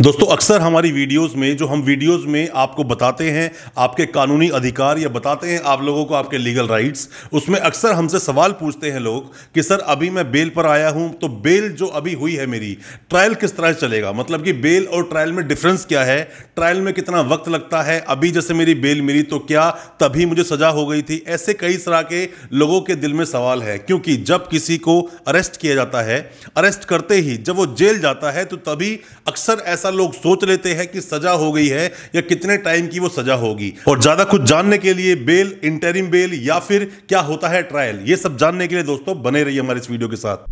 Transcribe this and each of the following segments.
दोस्तों अक्सर हमारी वीडियोस में जो हम वीडियोस में आपको बताते हैं आपके कानूनी अधिकार या बताते हैं आप लोगों को आपके लीगल राइट्स उसमें अक्सर हमसे सवाल पूछते हैं लोग कि सर अभी मैं बेल पर आया हूं तो बेल जो अभी हुई है मेरी ट्रायल किस तरह चलेगा मतलब कि बेल और ट्रायल में डिफरेंस क्या है ट्रायल में कितना वक्त लगता है अभी जैसे मेरी बेल मिली तो क्या तभी मुझे सजा हो गई थी ऐसे कई तरह के लोगों के दिल में सवाल है क्योंकि जब किसी को अरेस्ट किया जाता है अरेस्ट करते ही जब वो जेल जाता है तो तभी अक्सर ऐसे ऐसा लोग सोच लेते हैं कि सजा हो गई है या कितने टाइम की वो सजा होगी और ज्यादा कुछ जानने के लिए बेल इंटरिम बेल या फिर क्या होता है ट्रायल ये सब जानने के लिए दोस्तों बने रहिए हमारे इस वीडियो के साथ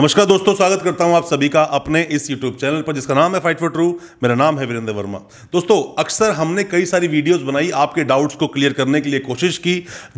नमस्कार दोस्तों स्वागत करता हूं आप सभी का अपने इस यूट्यूब चैनल पर जिसका नाम है फाइट फॉर ट्रू मेरा नाम है वीरेंद्र वर्मा दोस्तों अक्सर हमने कई सारी वीडियोस बनाई आपके डाउट्स को क्लियर करने के लिए कोशिश की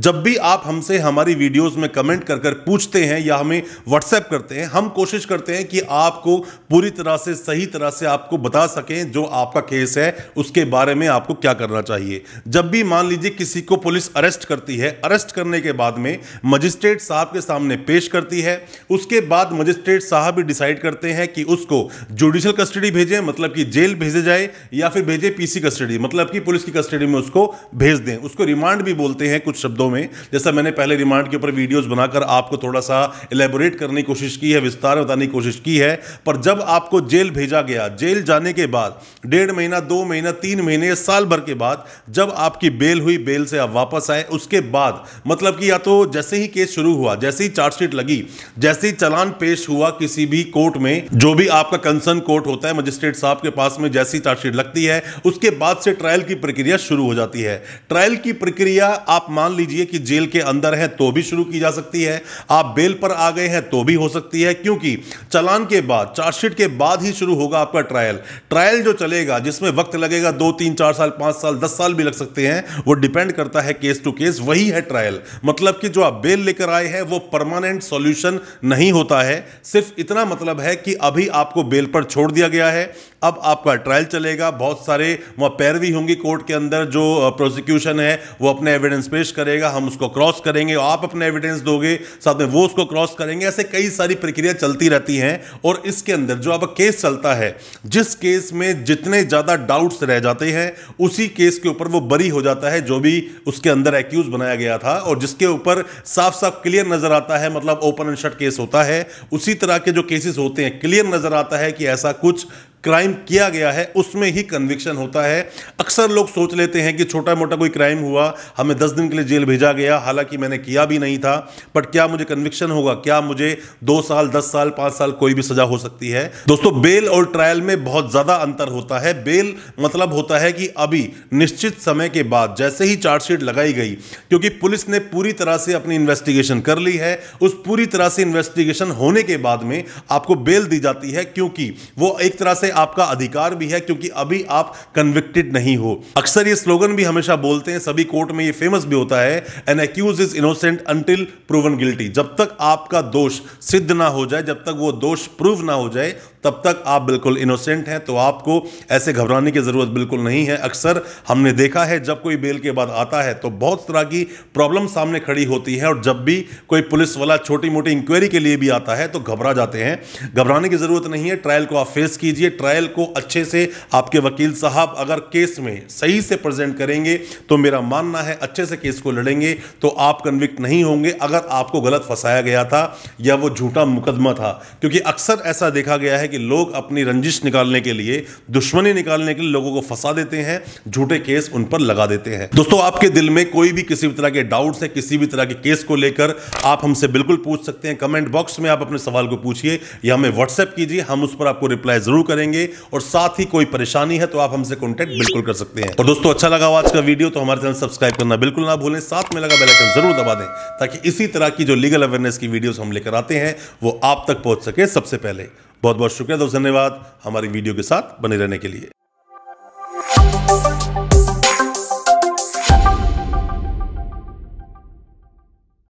जब भी आप हमसे हमारी वीडियोस में कमेंट कर कर पूछते हैं या हमें व्हाट्सएप करते हैं हम कोशिश करते हैं कि आपको पूरी तरह से सही तरह से आपको बता सकें जो आपका केस है उसके बारे में आपको क्या करना चाहिए जब भी मान लीजिए किसी को पुलिस अरेस्ट करती है अरेस्ट करने के बाद में मजिस्ट्रेट साहब के सामने पेश करती है उसके बाद मजिस्ट्रेट साहब ही डिसाइड करते हैं कि उसको जुडिशल कस्टडी भेजें मतलब कि जेल भेजे जाए या फिर भेजे पीसी कस्टडी मतलब कि पुलिस की कस्टडी में उसको भेज दें उसको रिमांड भी बोलते हैं कुछ शब्दों में जैसा मैंने पहले रिमांड के ऊपर वीडियोज बनाकर आपको थोड़ा सा एलेबोरेट करने की कोशिश की है विस्तार में बताने की कोशिश की है पर जब आपको जेल भेजा गया जेल जाने के बाद डेढ़ महीना दो महीना तीन महीने साल भर के बाद जब आपकी बेल हुई बेल से आप वापस आए उसके बाद मतलब कि या तो जैसे ही केस शुरू हुआ जैसे ही चार्जशीट लगी जैसे ही चलान पेश पेश हुआ किसी भी कोर्ट में जो भी आपका कंसर्न कोर्ट होता है मजिस्ट्रेट साहब के पास में जैसी चार्जशीट लगती है उसके बाद से ट्रायल की प्रक्रिया शुरू हो जाती है ट्रायल की प्रक्रिया आप मान लीजिए कि जेल के अंदर है तो भी शुरू की जा सकती है आप बेल पर आ गए हैं तो भी हो सकती है क्योंकि चलान के बाद चार्जशीट के बाद ही शुरू होगा आपका ट्रायल ट्रायल जो चलेगा जिसमें वक्त लगेगा दो तीन चार साल पांच साल दस साल भी लग सकते हैं वो डिपेंड करता है केस टू केस वही है ट्रायल मतलब कि जो आप बेल लेकर आए हैं वो परमानेंट सॉल्यूशन नहीं होता है सिर्फ इतना मतलब है कि अभी आपको बेल पर छोड़ दिया गया है अब आपका ट्रायल चलेगा बहुत सारे वहाँ पैरवी होंगी कोर्ट के अंदर जो प्रोसिक्यूशन है वो अपने एविडेंस पेश करेगा हम उसको क्रॉस करेंगे आप अपने एविडेंस दोगे साथ में वो उसको क्रॉस करेंगे ऐसे कई सारी प्रक्रिया चलती रहती हैं और इसके अंदर जो अब केस चलता है जिस केस में जितने ज़्यादा डाउट्स रह जाते हैं उसी केस के ऊपर वो बरी हो जाता है जो भी उसके अंदर एक्यूज बनाया गया था और जिसके ऊपर साफ साफ क्लियर नज़र आता है मतलब ओपन एंड शट केस होता है उसी तरह के जो केसेस होते हैं क्लियर नज़र आता है कि ऐसा कुछ क्राइम किया गया है उसमें ही कन्विक्शन होता है अक्सर लोग सोच लेते हैं कि छोटा मोटा कोई क्राइम हुआ हमें दस दिन के लिए जेल भेजा गया हालांकि मैंने किया भी नहीं था बट क्या मुझे कन्विक्शन होगा क्या मुझे दो साल दस साल पाँच साल कोई भी सजा हो सकती है दोस्तों बेल और ट्रायल में बहुत ज़्यादा अंतर होता है बेल मतलब होता है कि अभी निश्चित समय के बाद जैसे ही चार्जशीट लगाई गई क्योंकि पुलिस ने पूरी तरह से अपनी इन्वेस्टिगेशन कर ली है उस पूरी तरह से इन्वेस्टिगेशन होने के बाद में आपको बेल दी जाती है क्योंकि वो एक तरह से आपका अधिकार भी है क्योंकि अभी आप कन्विक्टेड नहीं हो अक्सर ये स्लोगन भी हमेशा बोलते हैं सभी कोर्ट में ये फेमस भी होता है an accused is innocent until proven guilty जब तक आपका दोष सिद्ध ना हो जाए जब तक वो दोष प्रूव ना हो जाए तब तक आप बिल्कुल इनोसेंट हैं तो आपको ऐसे घबराने की ज़रूरत बिल्कुल नहीं है अक्सर हमने देखा है जब कोई बेल के बाद आता है तो बहुत तरह की प्रॉब्लम सामने खड़ी होती है और जब भी कोई पुलिस वाला छोटी मोटी इंक्वायरी के लिए भी आता है तो घबरा जाते हैं घबराने की ज़रूरत नहीं है ट्रायल को आप फेस कीजिए ट्रायल को अच्छे से आपके वकील साहब अगर केस में सही से प्रेजेंट करेंगे तो मेरा मानना है अच्छे से केस को लड़ेंगे तो आप कन्विक्ट नहीं होंगे अगर आपको गलत फंसाया गया था या वो झूठा मुकदमा था क्योंकि अक्सर ऐसा देखा गया है कि लोग अपनी रंजिश निकालने के लिए दुश्मनी निकालने के लिए लोगों को फंसा देते हैं झूठे केस उन पर लगा देते हैं दोस्तों आपके दिल में कोई भी किसी भी तरह के डाउट है किसी भी तरह के केस को लेकर आप हमसे बिल्कुल पूछ सकते हैं कमेंट बॉक्स में आप अपने सवाल को पूछिए या हमें व्हाट्सएप कीजिए हम उस पर आपको रिप्लाई जरूर करेंगे करेंगे और साथ ही कोई परेशानी है तो आप हमसे कॉन्टेक्ट बिल्कुल कर सकते हैं और दोस्तों अच्छा लगा आज का वीडियो तो हमारे चैनल सब्सक्राइब करना बिल्कुल ना भूलें साथ में लगा बेलाइकन जरूर दबा दें ताकि इसी तरह की जो लीगल अवेयरनेस की वीडियोस हम लेकर आते हैं वो आप तक पहुंच सके सबसे पहले बहुत बहुत शुक्रिया दोस्त धन्यवाद हमारी वीडियो के साथ बने रहने के लिए